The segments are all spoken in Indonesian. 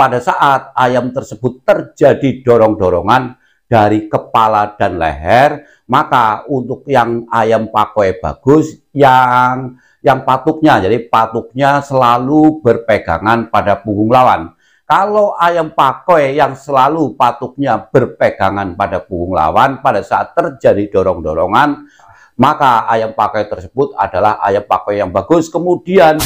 pada saat ayam tersebut terjadi dorong-dorongan dari kepala dan leher, maka untuk yang ayam pakoe bagus, yang yang patuknya, jadi patuknya selalu berpegangan pada punggung lawan. Kalau ayam pakoe yang selalu patuknya berpegangan pada punggung lawan, pada saat terjadi dorong-dorongan, maka ayam pakoe tersebut adalah ayam pakoe yang bagus. Kemudian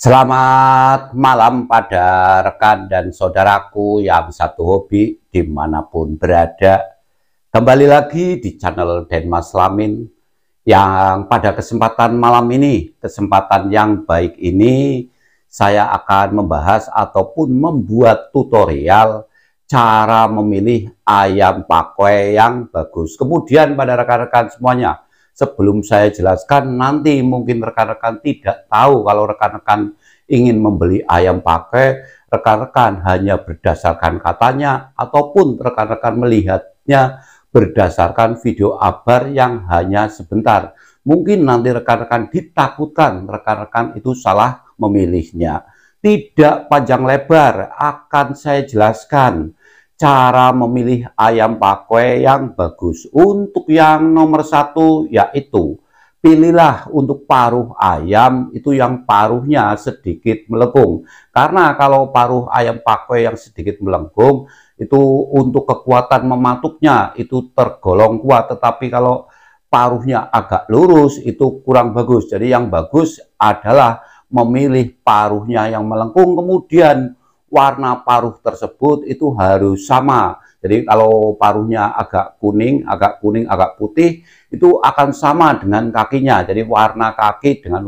Selamat malam pada rekan dan saudaraku yang satu hobi dimanapun berada. Kembali lagi di channel Denmas Lamin yang pada kesempatan malam ini, kesempatan yang baik ini, saya akan membahas ataupun membuat tutorial cara memilih ayam pakwe yang bagus. Kemudian pada rekan-rekan semuanya, sebelum saya jelaskan nanti mungkin rekan-rekan tidak tahu kalau rekan-rekan ingin membeli ayam pakai rekan-rekan hanya berdasarkan katanya ataupun rekan-rekan melihatnya berdasarkan video abar yang hanya sebentar mungkin nanti rekan-rekan ditakutkan rekan-rekan itu salah memilihnya tidak panjang lebar akan saya jelaskan cara memilih ayam pakwe yang bagus. Untuk yang nomor satu yaitu pilihlah untuk paruh ayam itu yang paruhnya sedikit melengkung. Karena kalau paruh ayam pakwe yang sedikit melengkung itu untuk kekuatan mematuknya itu tergolong kuat. Tetapi kalau paruhnya agak lurus itu kurang bagus. Jadi yang bagus adalah memilih paruhnya yang melengkung kemudian warna paruh tersebut itu harus sama. Jadi kalau paruhnya agak kuning, agak kuning, agak putih, itu akan sama dengan kakinya. Jadi warna kaki dengan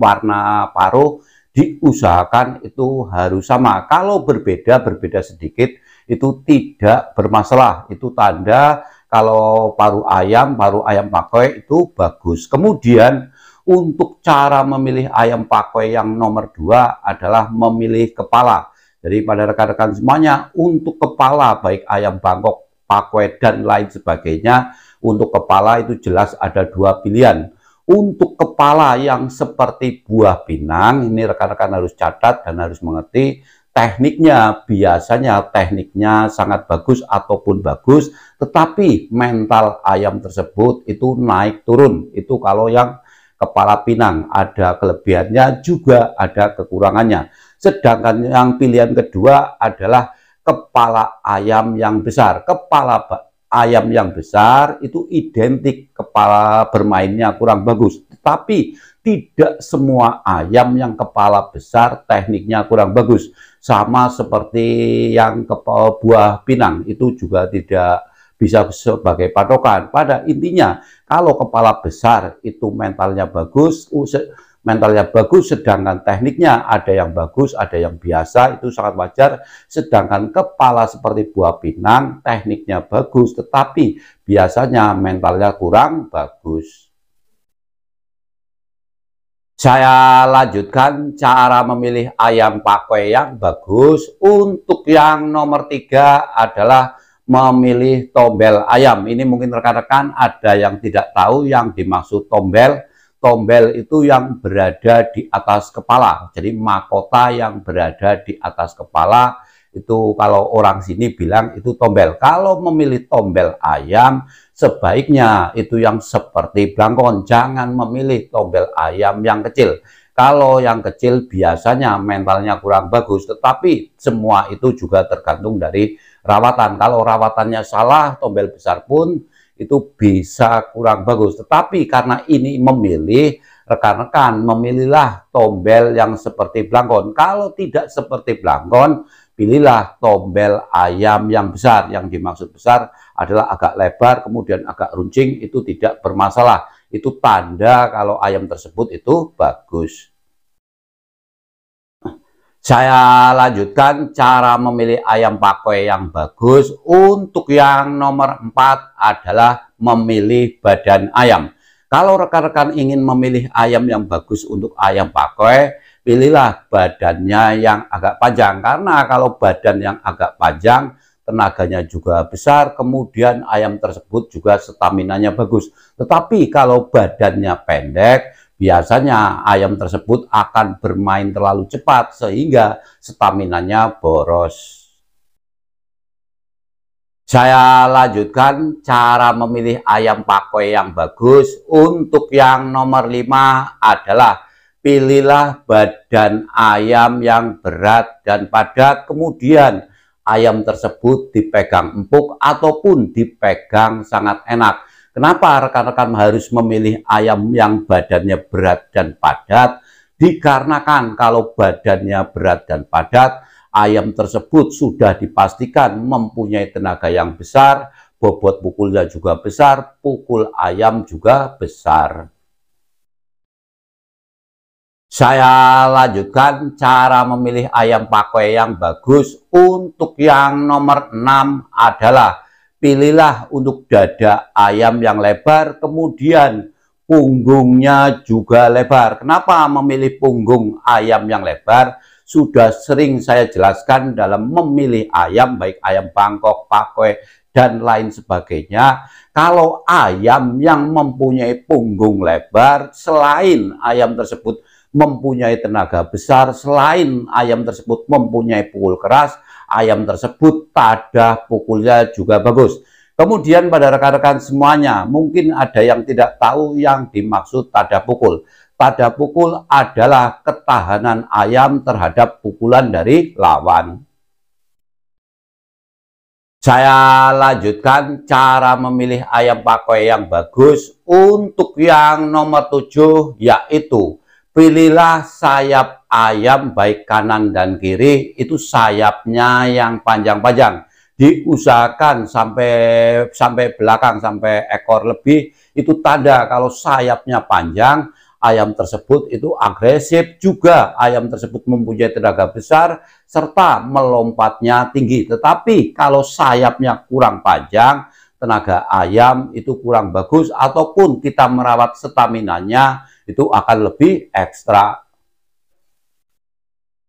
warna, paruh diusahakan itu harus sama. Kalau berbeda, berbeda sedikit, itu tidak bermasalah. Itu tanda kalau paruh ayam, paruh ayam pakai itu bagus. Kemudian untuk cara memilih ayam pakai yang nomor dua adalah memilih kepala. Jadi pada rekan-rekan semuanya, untuk kepala baik ayam bangkok, pakwe, dan lain sebagainya, untuk kepala itu jelas ada dua pilihan. Untuk kepala yang seperti buah pinang, ini rekan-rekan harus catat dan harus mengerti, tekniknya biasanya tekniknya sangat bagus ataupun bagus, tetapi mental ayam tersebut itu naik turun. Itu kalau yang kepala pinang ada kelebihannya juga ada kekurangannya. Sedangkan yang pilihan kedua adalah kepala ayam yang besar. Kepala ayam yang besar itu identik kepala bermainnya kurang bagus. Tetapi tidak semua ayam yang kepala besar tekniknya kurang bagus. Sama seperti yang kepala buah pinang itu juga tidak bisa sebagai patokan. Pada intinya, kalau kepala besar itu mentalnya bagus, mentalnya bagus, sedangkan tekniknya ada yang bagus, ada yang biasa, itu sangat wajar. Sedangkan kepala seperti buah pinang, tekniknya bagus, tetapi biasanya mentalnya kurang bagus. Saya lanjutkan cara memilih ayam pakwe yang bagus. Untuk yang nomor tiga adalah memilih tombel ayam. Ini mungkin rekan-rekan ada yang tidak tahu yang dimaksud tombel tombel itu yang berada di atas kepala. Jadi mahkota yang berada di atas kepala itu kalau orang sini bilang itu tombel. Kalau memilih tombel ayam sebaiknya itu yang seperti blangkon. Jangan memilih tombel ayam yang kecil. Kalau yang kecil biasanya mentalnya kurang bagus, tetapi semua itu juga tergantung dari rawatan. Kalau rawatannya salah, tombel besar pun itu bisa kurang bagus. Tetapi karena ini memilih rekan-rekan, memilihlah tombel yang seperti blangkon. Kalau tidak seperti blangkon, pilihlah tombel ayam yang besar. Yang dimaksud besar adalah agak lebar, kemudian agak runcing, itu tidak bermasalah. Itu tanda kalau ayam tersebut itu bagus. Saya lanjutkan cara memilih ayam pakoe yang bagus. Untuk yang nomor 4 adalah memilih badan ayam. Kalau rekan-rekan ingin memilih ayam yang bagus untuk ayam pakoe, pilihlah badannya yang agak panjang. Karena kalau badan yang agak panjang, tenaganya juga besar, kemudian ayam tersebut juga staminanya bagus. Tetapi kalau badannya pendek, biasanya ayam tersebut akan bermain terlalu cepat sehingga staminanya boros. Saya lanjutkan cara memilih ayam pakoi yang bagus. Untuk yang nomor 5 adalah pilihlah badan ayam yang berat dan padat. Kemudian ayam tersebut dipegang empuk ataupun dipegang sangat enak Kenapa rekan-rekan harus memilih ayam yang badannya berat dan padat? Dikarenakan kalau badannya berat dan padat, ayam tersebut sudah dipastikan mempunyai tenaga yang besar, bobot pukulnya juga besar, pukul ayam juga besar. Saya lanjutkan cara memilih ayam pakai yang bagus untuk yang nomor 6 adalah pilihlah untuk dada ayam yang lebar, kemudian punggungnya juga lebar. Kenapa memilih punggung ayam yang lebar? Sudah sering saya jelaskan dalam memilih ayam, baik ayam Bangkok, Pakwe, dan lain sebagainya. Kalau ayam yang mempunyai punggung lebar, selain ayam tersebut mempunyai tenaga besar selain ayam tersebut mempunyai pukul keras ayam tersebut pada pukulnya juga bagus kemudian pada rekan-rekan semuanya mungkin ada yang tidak tahu yang dimaksud tada pukul tada pukul adalah ketahanan ayam terhadap pukulan dari lawan saya lanjutkan cara memilih ayam pakai yang bagus untuk yang nomor 7 yaitu pilihlah sayap ayam baik kanan dan kiri itu sayapnya yang panjang-panjang diusahakan sampai sampai belakang sampai ekor lebih itu tanda kalau sayapnya panjang ayam tersebut itu agresif juga ayam tersebut mempunyai tenaga besar serta melompatnya tinggi tetapi kalau sayapnya kurang panjang tenaga ayam itu kurang bagus ataupun kita merawat staminanya itu akan lebih ekstra.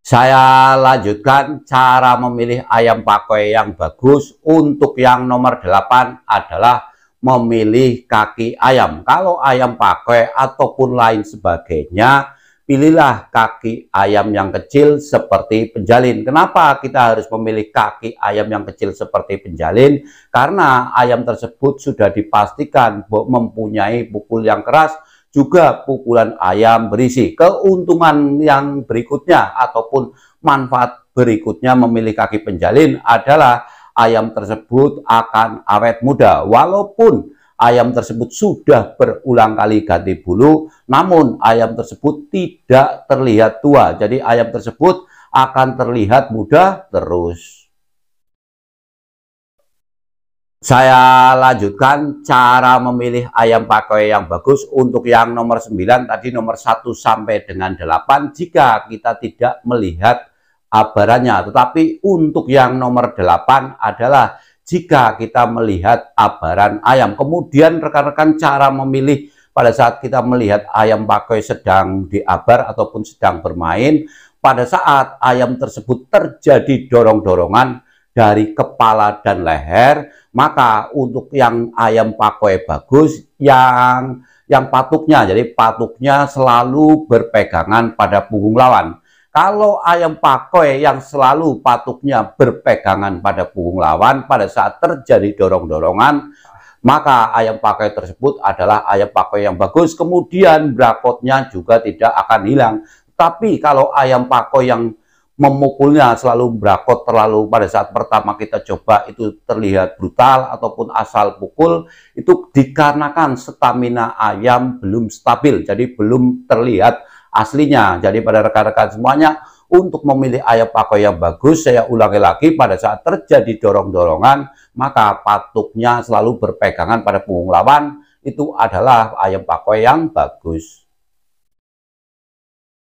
Saya lanjutkan cara memilih ayam pakai yang bagus untuk yang nomor 8 adalah memilih kaki ayam. Kalau ayam pakai ataupun lain sebagainya, pilihlah kaki ayam yang kecil seperti penjalin. Kenapa kita harus memilih kaki ayam yang kecil seperti penjalin? Karena ayam tersebut sudah dipastikan mempunyai pukul yang keras juga pukulan ayam berisi. Keuntungan yang berikutnya ataupun manfaat berikutnya memilih kaki penjalin adalah ayam tersebut akan awet muda. Walaupun ayam tersebut sudah berulang kali ganti bulu, namun ayam tersebut tidak terlihat tua. Jadi ayam tersebut akan terlihat muda terus. Saya lanjutkan cara memilih ayam pakai yang bagus untuk yang nomor 9 tadi nomor 1 sampai dengan 8 jika kita tidak melihat abarannya. Tetapi untuk yang nomor 8 adalah jika kita melihat abaran ayam. Kemudian rekan-rekan cara memilih pada saat kita melihat ayam pakai sedang diabar ataupun sedang bermain, pada saat ayam tersebut terjadi dorong-dorongan, dari kepala dan leher, maka untuk yang ayam pakoe bagus, yang yang patuknya, jadi patuknya selalu berpegangan pada punggung lawan. Kalau ayam pakoe yang selalu patuknya berpegangan pada punggung lawan, pada saat terjadi dorong-dorongan, maka ayam pakoe tersebut adalah ayam pakoe yang bagus. Kemudian brakotnya juga tidak akan hilang. Tapi kalau ayam pakoe yang memukulnya selalu berakot terlalu pada saat pertama kita coba itu terlihat brutal ataupun asal pukul itu dikarenakan stamina ayam belum stabil jadi belum terlihat aslinya jadi pada rekan-rekan semuanya untuk memilih ayam pako yang bagus saya ulangi lagi pada saat terjadi dorong-dorongan maka patuknya selalu berpegangan pada punggung lawan itu adalah ayam pako yang bagus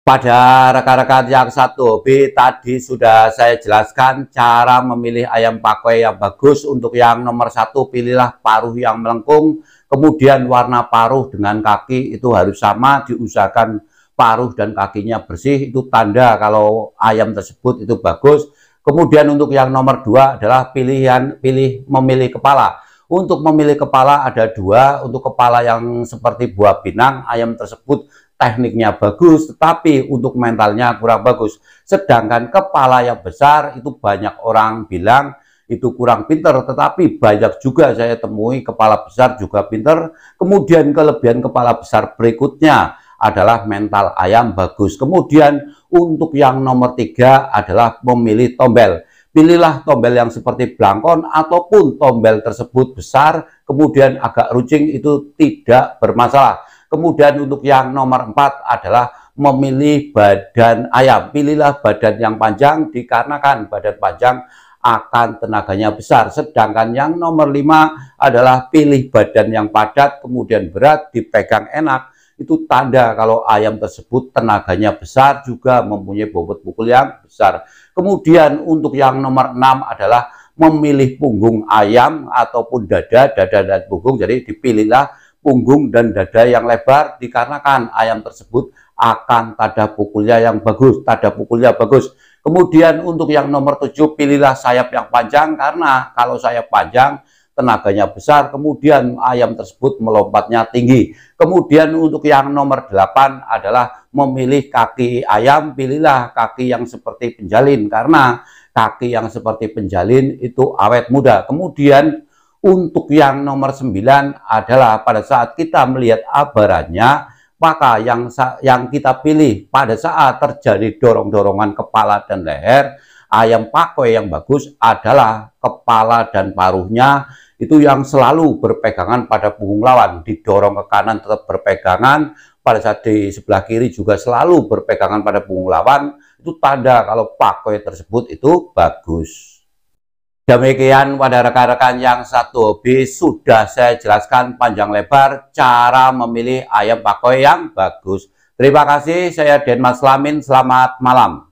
pada rekan-rekan yang satu hobi, tadi sudah saya jelaskan cara memilih ayam pakai yang bagus. Untuk yang nomor satu pilihlah paruh yang melengkung, kemudian warna paruh dengan kaki itu harus sama, diusahakan paruh dan kakinya bersih. Itu tanda kalau ayam tersebut itu bagus. Kemudian untuk yang nomor dua adalah pilihan pilih memilih kepala. Untuk memilih kepala ada dua, untuk kepala yang seperti buah pinang, ayam tersebut tekniknya bagus, tetapi untuk mentalnya kurang bagus. Sedangkan kepala yang besar itu banyak orang bilang itu kurang pinter, tetapi banyak juga saya temui kepala besar juga pinter. Kemudian kelebihan kepala besar berikutnya adalah mental ayam bagus. Kemudian untuk yang nomor tiga adalah memilih tombel. Pilihlah tombel yang seperti blangkon ataupun tombel tersebut besar, kemudian agak runcing itu tidak bermasalah. Kemudian untuk yang nomor empat adalah memilih badan ayam. Pilihlah badan yang panjang dikarenakan badan panjang akan tenaganya besar. Sedangkan yang nomor lima adalah pilih badan yang padat, kemudian berat, dipegang enak. Itu tanda kalau ayam tersebut tenaganya besar juga mempunyai bobot pukul yang besar. Kemudian untuk yang nomor enam adalah memilih punggung ayam ataupun dada, dada dan punggung. Jadi dipilihlah punggung dan dada yang lebar dikarenakan ayam tersebut akan tanda pukulnya yang bagus, tanda pukulnya bagus. Kemudian untuk yang nomor 7 pilihlah sayap yang panjang karena kalau sayap panjang tenaganya besar, kemudian ayam tersebut melompatnya tinggi. Kemudian untuk yang nomor 8 adalah memilih kaki ayam, pilihlah kaki yang seperti penjalin karena kaki yang seperti penjalin itu awet muda. Kemudian untuk yang nomor 9 adalah pada saat kita melihat abarannya, maka yang yang kita pilih pada saat terjadi dorong-dorongan kepala dan leher, ayam pakoi yang bagus adalah kepala dan paruhnya itu yang selalu berpegangan pada punggung lawan, didorong ke kanan tetap berpegangan, pada saat di sebelah kiri juga selalu berpegangan pada punggung lawan, itu tanda kalau pakoi tersebut itu bagus. Demikian pada rekan-rekan yang satu hobi sudah saya jelaskan panjang lebar cara memilih ayam pakoi yang bagus. Terima kasih, saya Denmas Lamin, selamat malam.